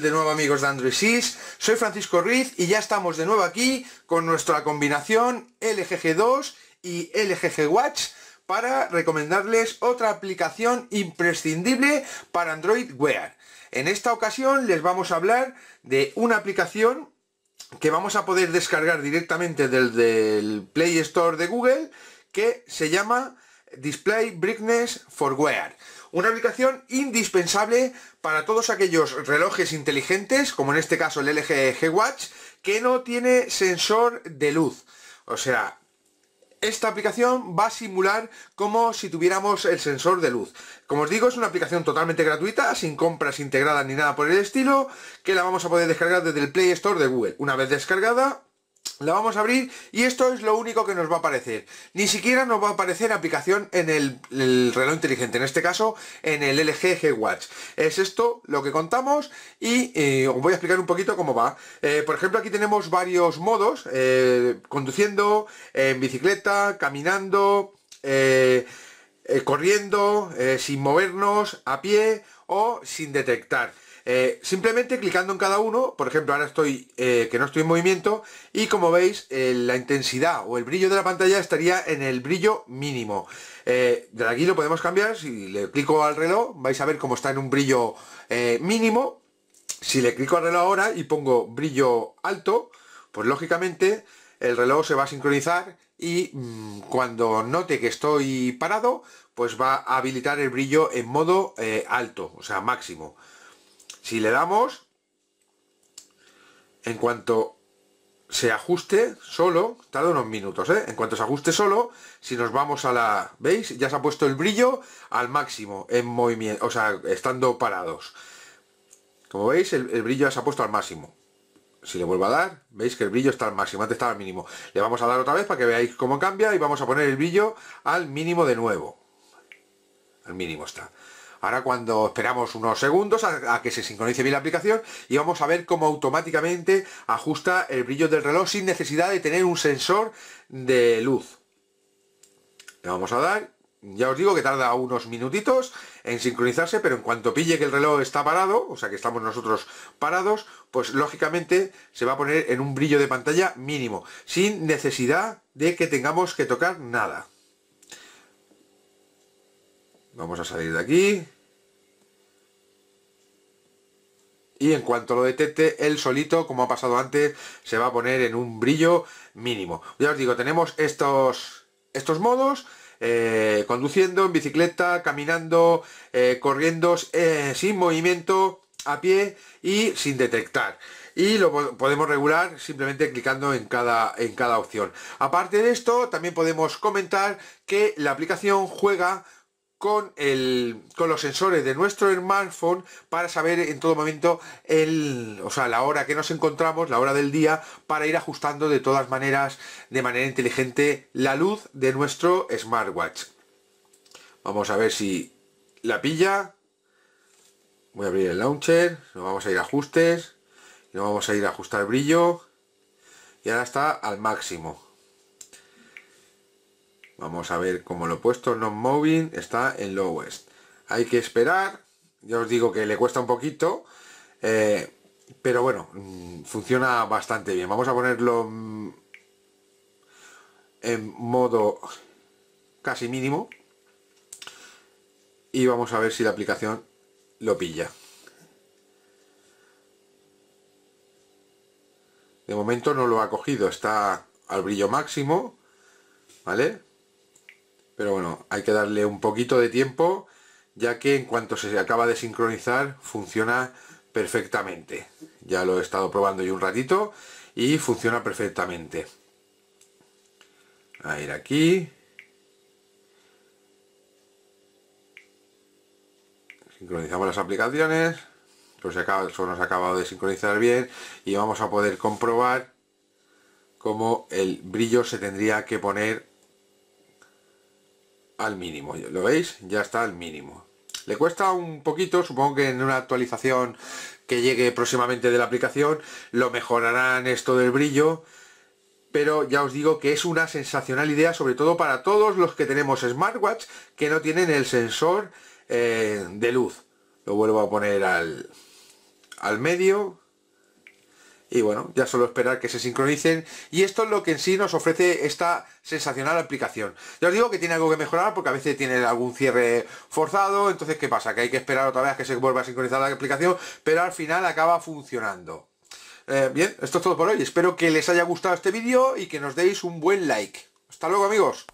de nuevo amigos de Android 6? Soy Francisco Ruiz y ya estamos de nuevo aquí con nuestra combinación LGG2 y LGG Watch para recomendarles otra aplicación imprescindible para Android Wear. En esta ocasión les vamos a hablar de una aplicación que vamos a poder descargar directamente del Play Store de Google que se llama Display Brightness for Wear. Una aplicación indispensable para todos aquellos relojes inteligentes, como en este caso el LG G-Watch, que no tiene sensor de luz. O sea, esta aplicación va a simular como si tuviéramos el sensor de luz. Como os digo, es una aplicación totalmente gratuita, sin compras integradas ni nada por el estilo, que la vamos a poder descargar desde el Play Store de Google. Una vez descargada, la vamos a abrir y esto es lo único que nos va a aparecer. Ni siquiera nos va a aparecer aplicación en el, reloj inteligente, en este caso en el LG G-Watch. Es esto lo que contamos y eh, os voy a explicar un poquito cómo va. Eh, por ejemplo, aquí tenemos varios modos, eh, conduciendo, en bicicleta, caminando, corriendo, sin movernos, a pie o sin detectar. Eh, simplemente clicando en cada uno, por ejemplo, ahora estoy eh, que no estoy en movimiento y como veis eh, la intensidad o el brillo de la pantalla estaría en el brillo mínimo. de aquí lo podemos cambiar, si le clico al reloj vais a ver cómo está en un brillo mínimo. Si le clico al reloj ahora y pongo brillo alto, pues lógicamente el reloj se va a sincronizar y mm, cuando note que estoy parado, pues va a habilitar el brillo en modo alto, o sea, máximo. Si le damos, en cuanto se ajuste solo, tarda unos minutos, ¿eh? En cuanto se ajuste solo, si nos vamos a la... ¿Veis? Ya se ha puesto el brillo al máximo en movimiento, o sea, estando parados. Como veis, el, brillo ya se ha puesto al máximo. Si le vuelvo a dar, veis que el brillo está al máximo, antes estaba al mínimo. Le vamos a dar otra vez para que veáis cómo cambia y vamos a poner el brillo al mínimo de nuevo. Al mínimo está. Ahora cuando esperamos unos segundos a, que se sincronice bien la aplicación y vamos a ver cómo automáticamente ajusta el brillo del reloj sin necesidad de tener un sensor de luz. Le vamos a dar, ya os digo que tarda unos minutitos en sincronizarse, pero en cuanto pille que el reloj está parado, o sea que estamos nosotros parados, pues lógicamente se va a poner en un brillo de pantalla mínimo, sin necesidad de que tengamos que tocar nada. Vamos a salir de aquí. Y en cuanto lo detecte, el solito, como ha pasado antes, se va a poner en un brillo mínimo. Ya os digo, tenemos estos, estos modos. Eh, conduciendo, en bicicleta, caminando, eh, corriendo, eh, sin movimiento, a pie y sin detectar y lo podemos regular simplemente clicando en cada, en cada opción. Aparte de esto, también podemos comentar que la aplicación juega con, los sensores de nuestro smartphone para saber en todo momento el, la hora que nos encontramos, la hora del día, para ir ajustando de todas maneras, de manera inteligente, la luz de nuestro smartwatch. Vamos a ver si la pilla. Voy a abrir el launcher, nos vamos a ir a ajustes, nos vamos a ir a ajustar brillo y ahora está al máximo. Vamos a ver cómo lo he puesto. No moving está en lowest. Hay que esperar. Ya os digo que le cuesta un poquito. Eh, pero bueno, mm, funciona bastante bien. Vamos a ponerlo mm, en modo casi mínimo. Y vamos a ver si la aplicación lo pilla. De momento no lo ha cogido. Está al brillo máximo. ¿Vale? pero bueno, hay que darle un poquito de tiempo, ya que en cuanto se acaba de sincronizar, funciona perfectamente. Ya lo he estado probando yo un ratito y funciona perfectamente. A ir aquí. Sincronizamos las aplicaciones. Pues acaba, eso nos ha acabado de sincronizar bien y vamos a poder comprobar cómo el brillo se tendría que poner al mínimo. ¿Lo veis? Ya está al mínimo. Le cuesta un poquito, supongo que en una actualización que llegue próximamente de la aplicación lo mejorarán esto del brillo, pero ya os digo que es una sensacional idea, sobre todo para todos los que tenemos smartwatch que no tienen el sensor eh, de luz. Lo vuelvo a poner al, al medio, y bueno, ya solo esperar que se sincronicen y esto es lo que en sí nos ofrece esta sensacional aplicación. Ya os digo que tiene algo que mejorar porque a veces tiene algún cierre forzado, entonces ¿qué pasa? Que hay que esperar otra vez que se vuelva a sincronizar la aplicación, pero al final acaba funcionando. Eh, bien, esto es todo por hoy. Espero que les haya gustado este vídeo y que nos deis un buen like. Hasta luego amigos.